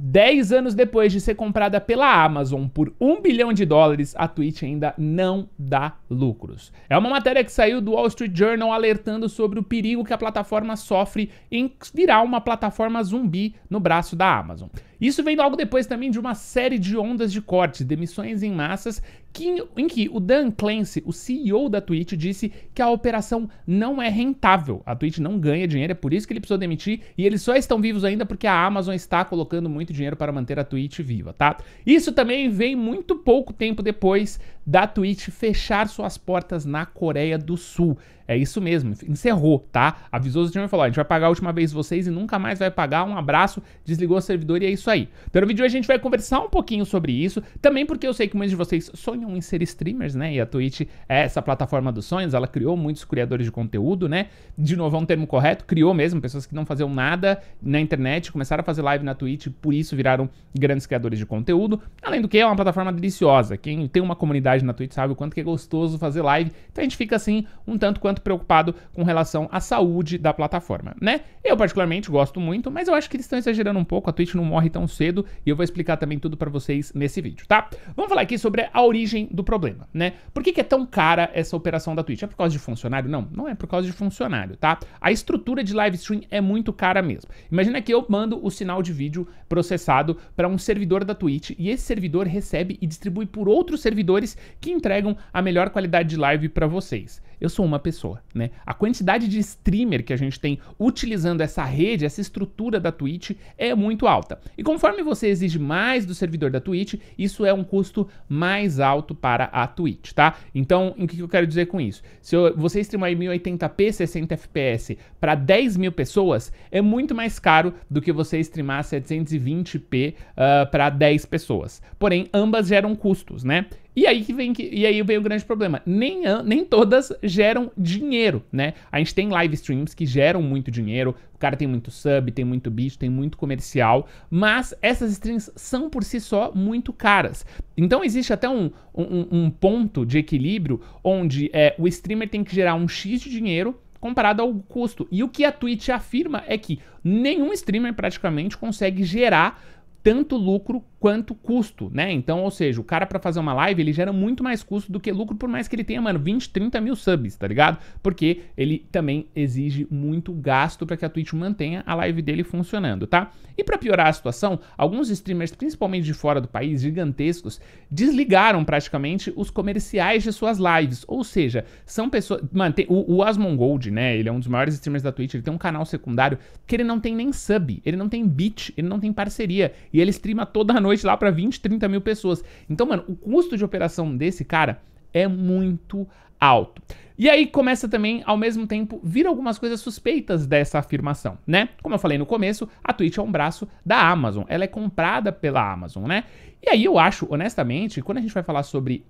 10 anos depois de ser comprada pela Amazon por 1 bilhão de dólares, a Twitch ainda não dá lucros. É uma matéria que saiu do Wall Street Journal alertando sobre o perigo que a plataforma sofre em virar uma plataforma zumbi no braço da Amazon. Isso vem logo depois também de uma série de ondas de cortes, demissões em massas que, em que o Dan Clancy, o CEO da Twitch, disse que a operação não é rentável. A Twitch não ganha dinheiro, é por isso que ele precisou demitir e eles só estão vivos ainda porque a Amazon está colocando muito dinheiro para manter a Twitch viva, tá? Isso também vem muito pouco tempo depois da Twitch fechar suas portas na Coreia do Sul. É isso mesmo, encerrou, tá? Avisou time e falou: a gente vai pagar a última vez vocês e nunca mais vai pagar. Um abraço, desligou o servidor e é isso aí. Então no vídeo a gente vai conversar um pouquinho sobre isso, também porque eu sei que muitos de vocês sonham em ser streamers, né? E a Twitch é essa plataforma dos sonhos, ela criou muitos criadores de conteúdo, né? De novo, é um termo correto, criou mesmo, pessoas que não faziam nada na internet, começaram a fazer live na Twitch, por isso viraram grandes criadores de conteúdo. Além do que, é uma plataforma deliciosa. Quem tem uma comunidade na Twitch sabe o quanto que é gostoso fazer live. Então a gente fica assim um tanto quanto preocupado com relação à saúde da plataforma, né? Eu particularmente gosto muito, mas eu acho que eles estão exagerando um pouco, a Twitch não morre tão cedo e eu vou explicar também tudo para vocês nesse vídeo, tá? Vamos falar aqui sobre a origem do problema, né? Por que, que é tão cara essa operação da Twitch? É por causa de funcionário? Não, não é por causa de funcionário, tá? A estrutura de live stream é muito cara mesmo. Imagina que eu mando o sinal de vídeo processado para um servidor da Twitch e esse servidor recebe e distribui por outros servidores que entregam a melhor qualidade de live para vocês. Eu sou uma pessoa, né? A quantidade de streamer que a gente tem utilizando essa rede, essa estrutura da Twitch é muito alta. E conforme você exige mais do servidor da Twitch, isso é um custo mais alto para a Twitch, tá? Então, o que eu quero dizer com isso? Se eu, você streamar em 1080p, 60 fps para 10 mil pessoas, é muito mais caro do que você streamar 720p uh, para 10 pessoas. Porém, ambas geram custos, né? E aí que vem, e aí vem o grande problema. Nem, nem todas geram dinheiro, né? A gente tem live streams que geram muito dinheiro, o cara tem muito sub, tem muito bicho, tem muito comercial, mas essas streams são por si só muito caras. Então existe até um, um, um ponto de equilíbrio onde é, o streamer tem que gerar um X de dinheiro comparado ao custo. E o que a Twitch afirma é que nenhum streamer praticamente consegue gerar tanto lucro quanto custo, né? Então, ou seja, o cara para fazer uma live, ele gera muito mais custo do que lucro, por mais que ele tenha, mano, 20, 30 mil subs, tá ligado? Porque ele também exige muito gasto para que a Twitch mantenha a live dele funcionando, tá? E para piorar a situação, alguns streamers, principalmente de fora do país, gigantescos, desligaram praticamente os comerciais de suas lives, ou seja, são pessoas... Mano, tem... o, Asmongold, né, ele é um dos maiores streamers da Twitch, ele tem um canal secundário que ele não tem nem sub, ele não tem beat, ele não tem parceria, e ele streama toda a noite noite lá para 20, 30 mil pessoas. Então, mano, o custo de operação desse cara é muito alto. E aí começa também, ao mesmo tempo, vir algumas coisas suspeitas dessa afirmação, né? Como eu falei no começo, a Twitch é um braço da Amazon, ela é comprada pela Amazon, né? E aí eu acho, honestamente, quando a gente vai falar sobre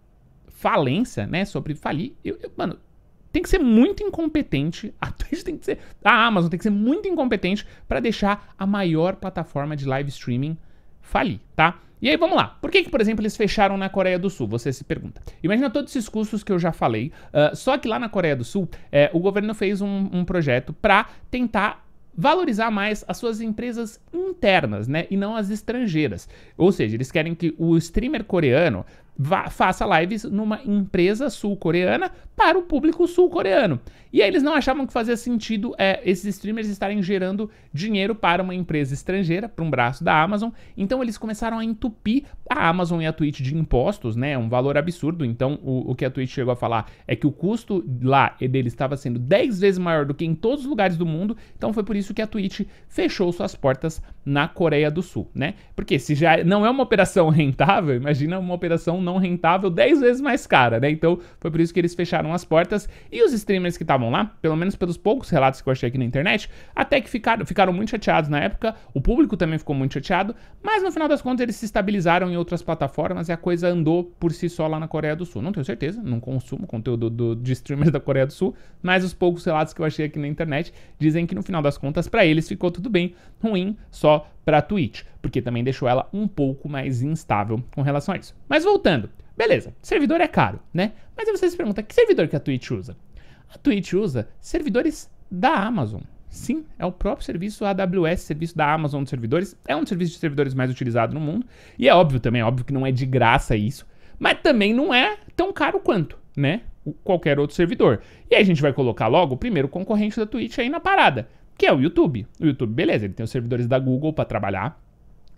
falência, né, sobre falir, eu, eu, mano, tem que ser muito incompetente, a Twitch tem que ser, a Amazon tem que ser muito incompetente para deixar a maior plataforma de live streaming falir, tá? E aí vamos lá. Por que, que, por exemplo, eles fecharam na Coreia do Sul? Você se pergunta. Imagina todos esses custos que eu já falei. Uh, só que lá na Coreia do Sul, o governo fez um, um projeto para tentar valorizar mais as suas empresas internas, né? E não as estrangeiras. Ou seja, eles querem que o streamer coreano vá, faça lives numa empresa sul-coreana para o público sul-coreano. E aí eles não achavam que fazia sentido é, esses streamers estarem gerando dinheiro para uma empresa estrangeira, para um braço da Amazon. Então eles começaram a entupir a Amazon e a Twitch de impostos, né? Um valor absurdo. Então o, o que a Twitch chegou a falar é que o custo lá deles estava sendo 10 vezes maior do que em todos os lugares do mundo. Então foi por isso que a Twitch fechou suas portas na Coreia do Sul, né? Porque se já é, não é uma operação rentável, imagina uma operação não rentável 10 vezes mais cara, né? Então foi por isso que eles fecharam as portas e os streamers que estavam lá, pelo menos pelos poucos relatos que eu achei aqui na internet, até que ficaram, ficaram muito chateados na época, o público também ficou muito chateado, mas no final das contas eles se estabilizaram em outras plataformas e a coisa andou por si só lá na Coreia do Sul. Não tenho certeza, não consumo conteúdo do, de streamers da Coreia do Sul, mas os poucos relatos que eu achei aqui na internet dizem que no final das contas para eles ficou tudo bem, ruim só para a Twitch, porque também deixou ela um pouco mais instável com relação a isso. Mas voltando, beleza, servidor é caro, né? Mas aí você se pergunta, que servidor que a Twitch usa? A Twitch usa servidores da Amazon. Sim, é o próprio serviço AWS, serviço da Amazon de servidores. É um dos serviços de servidores mais utilizado no mundo. E é óbvio também, é óbvio que não é de graça isso. Mas também não é tão caro quanto, né? Qualquer outro servidor. E aí a gente vai colocar logo o primeiro concorrente da Twitch aí na parada, que é o YouTube. O YouTube, beleza, ele tem os servidores da Google para trabalhar.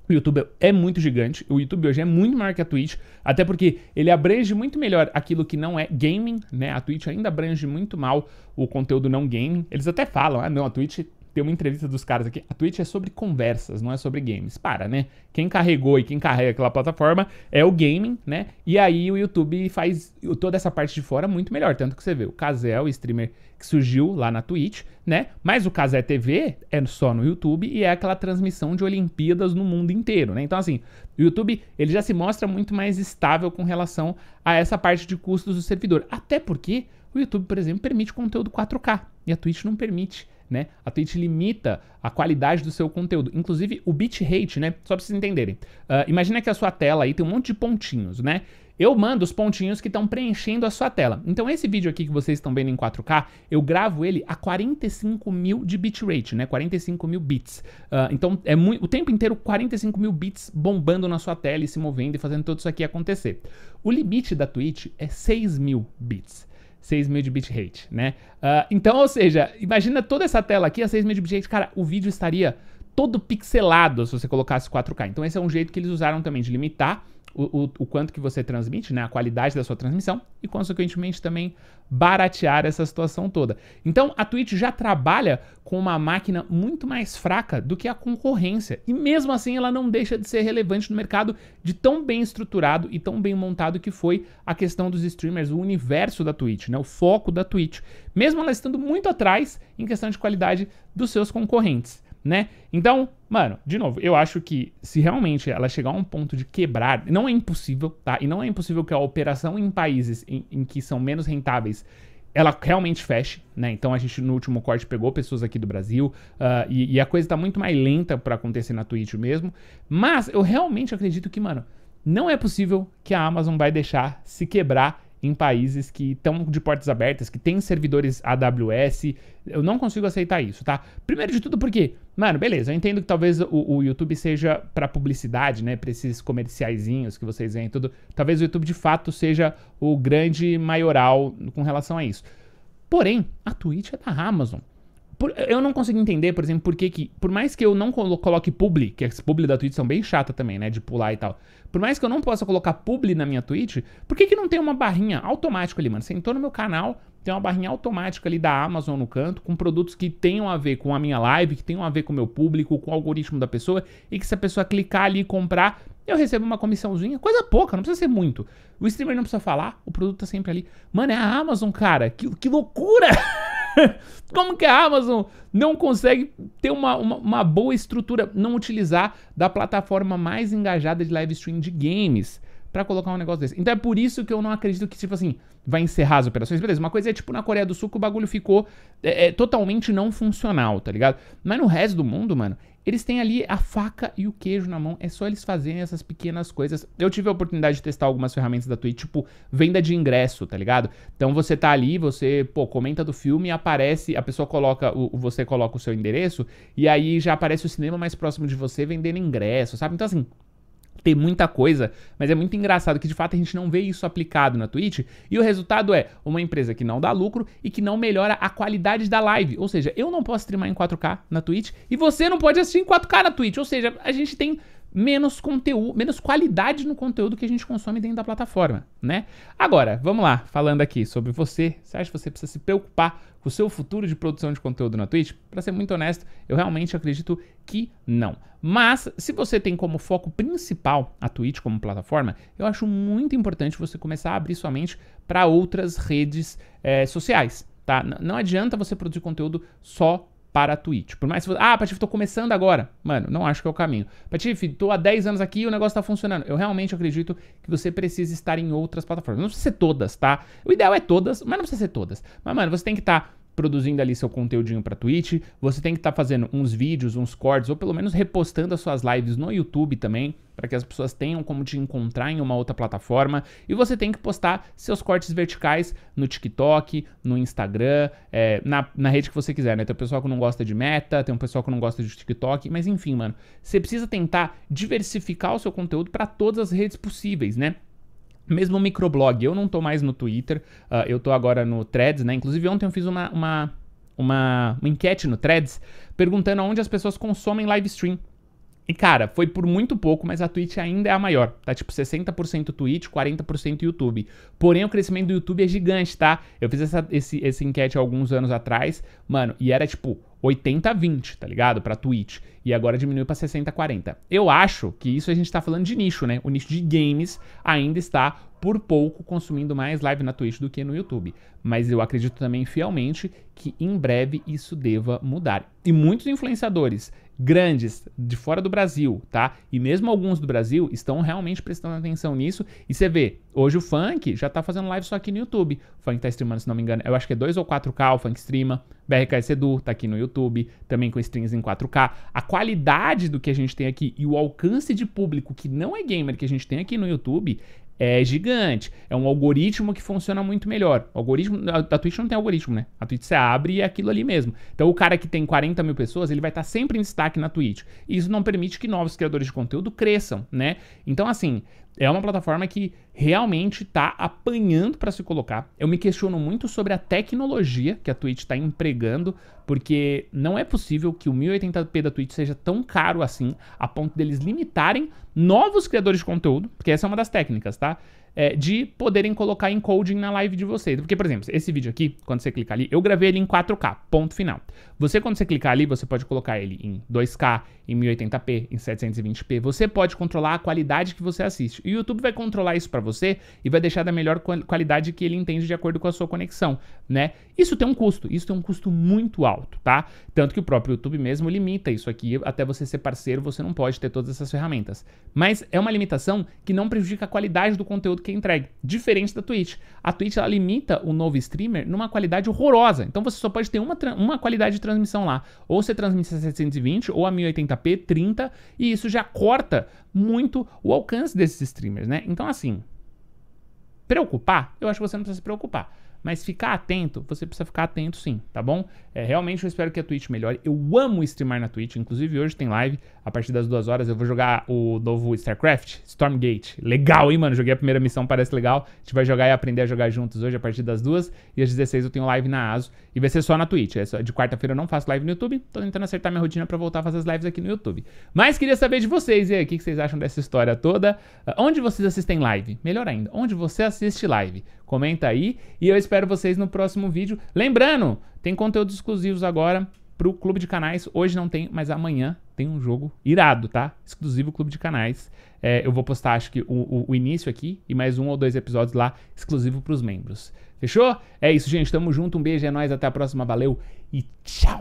O YouTube é muito gigante, o YouTube hoje é muito maior que a Twitch, até porque ele abrange muito melhor aquilo que não é gaming, né? A Twitch ainda abrange muito mal o conteúdo não gaming. Eles até falam, ah, não, a Twitch tem uma entrevista dos caras aqui. A Twitch é sobre conversas, não é sobre games. Para, né? Quem carregou e quem carrega aquela plataforma é o gaming, né? E aí o YouTube faz toda essa parte de fora muito melhor. Tanto que você vê o Casel, streamer que surgiu lá na Twitch, né? Mas o Casé TV é só no YouTube e é aquela transmissão de Olimpíadas no mundo inteiro, né? Então, assim, o YouTube ele já se mostra muito mais estável com relação a essa parte de custos do servidor. Até porque o YouTube, por exemplo, permite conteúdo 4K e a Twitch não permite né? A Twitch limita a qualidade do seu conteúdo, inclusive o bitrate, né? Só para vocês entenderem. Uh, imagina que a sua tela aí tem um monte de pontinhos, né? Eu mando os pontinhos que estão preenchendo a sua tela. Então esse vídeo aqui que vocês estão vendo em 4K, eu gravo ele a 45 mil de bitrate, né? 45 mil bits. Uh, então é muito, o tempo inteiro 45 mil bits bombando na sua tela e se movendo e fazendo tudo isso aqui acontecer. O limite da Twitch é 6 mil bits. 6 mil de bitrate, né? Uh, então, ou seja, imagina toda essa tela aqui a 6 mil de bitrate. Cara, o vídeo estaria todo pixelado se você colocasse 4K. Então esse é um jeito que eles usaram também de limitar o, o, o, quanto que você transmite, né, a qualidade da sua transmissão e, consequentemente, também baratear essa situação toda. Então, a Twitch já trabalha com uma máquina muito mais fraca do que a concorrência e, mesmo assim, ela não deixa de ser relevante no mercado de tão bem estruturado e tão bem montado que foi a questão dos streamers, o universo da Twitch, né, o foco da Twitch, mesmo ela estando muito atrás em questão de qualidade dos seus concorrentes né? Então, mano, de novo, eu acho que se realmente ela chegar a um ponto de quebrar, não é impossível, tá? E não é impossível que a operação em países em, em que são menos rentáveis ela realmente feche, né? Então a gente no último corte pegou pessoas aqui do Brasil uh, e, e, a coisa tá muito mais lenta para acontecer na Twitch mesmo. Mas eu realmente acredito que, mano, não é possível que a Amazon vai deixar se quebrar em países que estão de portas abertas, que têm servidores AWS. Eu não consigo aceitar isso, tá? Primeiro de tudo porque, mano, beleza, eu entendo que talvez o, o YouTube seja para publicidade, né? Para esses comerciaizinhos que vocês veem tudo. Talvez o YouTube de fato seja o grande maioral com relação a isso. Porém, a Twitch é da Amazon. Por, eu não consigo entender, por exemplo, por que que... Por mais que eu não coloque publi, que as publi da Twitch são bem chata também, né? De pular e tal. Por mais que eu não possa colocar publi na minha Twitch, por que que não tem uma barrinha automática ali, mano? Você entrou no meu canal, tem uma barrinha automática ali da Amazon no canto, com produtos que tenham a ver com a minha live, que tenham a ver com o meu público, com o algoritmo da pessoa, e que se a pessoa clicar ali e comprar, eu recebo uma comissãozinha, coisa pouca, não precisa ser muito. O streamer não precisa falar, o produto tá sempre ali. Mano, é a Amazon, cara, que, que loucura! Como que a Amazon não consegue ter uma, uma, uma, boa estrutura, não utilizar da plataforma mais engajada de live stream de games para colocar um negócio desse? Então é por isso que eu não acredito que, tipo assim, vai encerrar as operações. Beleza, uma coisa é tipo na Coreia do Sul que o bagulho ficou é, é, totalmente não funcional, tá ligado? Mas no resto do mundo, mano, eles têm ali a faca e o queijo na mão, é só eles fazerem essas pequenas coisas. Eu tive a oportunidade de testar algumas ferramentas da Twitch, tipo venda de ingresso, tá ligado? Então você tá ali, você, pô, comenta do filme, aparece, a pessoa coloca, o, você coloca o seu endereço, e aí já aparece o cinema mais próximo de você vendendo ingresso, sabe? Então assim, tem muita coisa, mas é muito engraçado que de fato a gente não vê isso aplicado na Twitch, e o resultado é uma empresa que não dá lucro e que não melhora a qualidade da live. Ou seja, eu não posso streamar em 4K na Twitch e você não pode assistir em 4K na Twitch. Ou seja, a gente tem menos conteúdo, menos qualidade no conteúdo que a gente consome dentro da plataforma, né? Agora, vamos lá, falando aqui sobre você. Você acha que você precisa se preocupar com o seu futuro de produção de conteúdo na Twitch? Para ser muito honesto, eu realmente acredito que não. Mas se você tem como foco principal a Twitch como plataforma, eu acho muito importante você começar a abrir sua mente para outras redes é, sociais. Tá? Não adianta você produzir conteúdo só para a Twitch. Por mais que você... Ah, Patife, tô começando agora. Mano, não acho que é o caminho. Patife, tô há 10 anos aqui e o negócio tá funcionando. Eu realmente acredito que você precisa estar em outras plataformas. Não precisa ser todas, tá? O ideal é todas, mas não precisa ser todas. Mas, mano, você tem que estar... Tá produzindo ali seu conteúdinho para Twitch, você tem que estar tá fazendo uns vídeos, uns cortes ou pelo menos repostando as suas lives no YouTube também, para que as pessoas tenham como te encontrar em uma outra plataforma. E você tem que postar seus cortes verticais no TikTok, no Instagram, é, na, na rede que você quiser, né? Tem um pessoal que não gosta de meta, tem um pessoal que não gosta de TikTok, mas enfim, mano, você precisa tentar diversificar o seu conteúdo para todas as redes possíveis, né? Mesmo o microblog, eu não tô mais no Twitter, uh, eu tô agora no Threads, né? Inclusive ontem eu fiz uma, uma, uma, uma enquete no Threads perguntando aonde as pessoas consomem live stream. E cara, foi por muito pouco, mas a Twitch ainda é a maior. Tá tipo 60% Twitch, 40% YouTube. Porém, o crescimento do YouTube é gigante, tá? Eu fiz essa, esse, esse enquete alguns anos atrás, mano, e era tipo 80-20, tá ligado? Pra Twitch. E agora diminuiu pra 60-40. Eu acho que isso a gente tá falando de nicho, né? O nicho de games ainda está por pouco consumindo mais live na Twitch do que no YouTube. Mas eu acredito também fielmente que em breve isso deva mudar. E muitos influenciadores grandes de fora do Brasil, tá? E mesmo alguns do Brasil estão realmente prestando atenção nisso. E você vê, hoje o funk já tá fazendo live só aqui no YouTube. O funk tá streamando, se não me engano, eu acho que é 2 ou 4K, o funk streama. BRK Sedu tá aqui no YouTube, também com strings em 4K. A qualidade do que a gente tem aqui e o alcance de público que não é gamer que a gente tem aqui no YouTube é gigante. É um algoritmo que funciona muito melhor. O algoritmo, a, Twitch não tem algoritmo, né? A Twitch você abre e é aquilo ali mesmo. Então o cara que tem 40 mil pessoas, ele vai estar tá sempre em destaque na Twitch. E isso não permite que novos criadores de conteúdo cresçam, né? Então, assim, é uma plataforma que realmente está apanhando para se colocar. Eu me questiono muito sobre a tecnologia que a Twitch está empregando, porque não é possível que o 1080p da Twitch seja tão caro assim, a ponto deles limitarem novos criadores de conteúdo, porque essa é uma das técnicas, tá? É, de poderem colocar encoding na live de vocês. Porque, por exemplo, esse vídeo aqui, quando você clicar ali, eu gravei ele em 4K, ponto final. Você, quando você clicar ali, você pode colocar ele em 2K, em 1080p, em 720p. Você pode controlar a qualidade que você assiste. E O YouTube vai controlar isso para você e vai deixar da melhor qualidade que ele entende de acordo com a sua conexão, né? Isso tem um custo, isso tem um custo muito alto, tá? Tanto que o próprio YouTube mesmo limita isso aqui, até você ser parceiro, você não pode ter todas essas ferramentas. Mas é uma limitação que não prejudica a qualidade do conteúdo que é entregue, diferente da Twitch. A Twitch ela limita o novo streamer numa qualidade horrorosa. Então você só pode ter uma, uma qualidade de transmissão lá, ou você transmite a 720 ou a 1080p 30 e isso já corta muito o alcance desses streamers, né? Então, assim, preocupar, eu acho que você não precisa se preocupar. Mas ficar atento, você precisa ficar atento sim, tá bom? É, realmente eu espero que a Twitch melhore. Eu amo streamar na Twitch, inclusive hoje tem live. A partir das duas horas eu vou jogar o novo StarCraft, Stormgate. Legal, hein, mano? Joguei a primeira missão, parece legal. A gente vai jogar e aprender a jogar juntos hoje a partir das duas. E às 16 eu tenho live na ASO. E vai ser só na Twitch. É de quarta-feira eu não faço live no YouTube. Tô tentando acertar minha rotina para voltar a fazer as lives aqui no YouTube. Mas queria saber de vocês, e aí, o que vocês acham dessa história toda? Ah, onde vocês assistem live? Melhor ainda, onde você assiste live? Comenta aí e eu espero vocês no próximo vídeo. Lembrando, tem conteúdos exclusivos agora pro Clube de Canais. Hoje não tem, mas amanhã tem um jogo irado, tá? Exclusivo Clube de Canais. É, eu vou postar, acho que, o, o, o, início aqui e mais um ou dois episódios lá, exclusivo pros membros. Fechou? É isso, gente. Tamo junto. Um beijo, é nóis. Até a próxima. Valeu e tchau!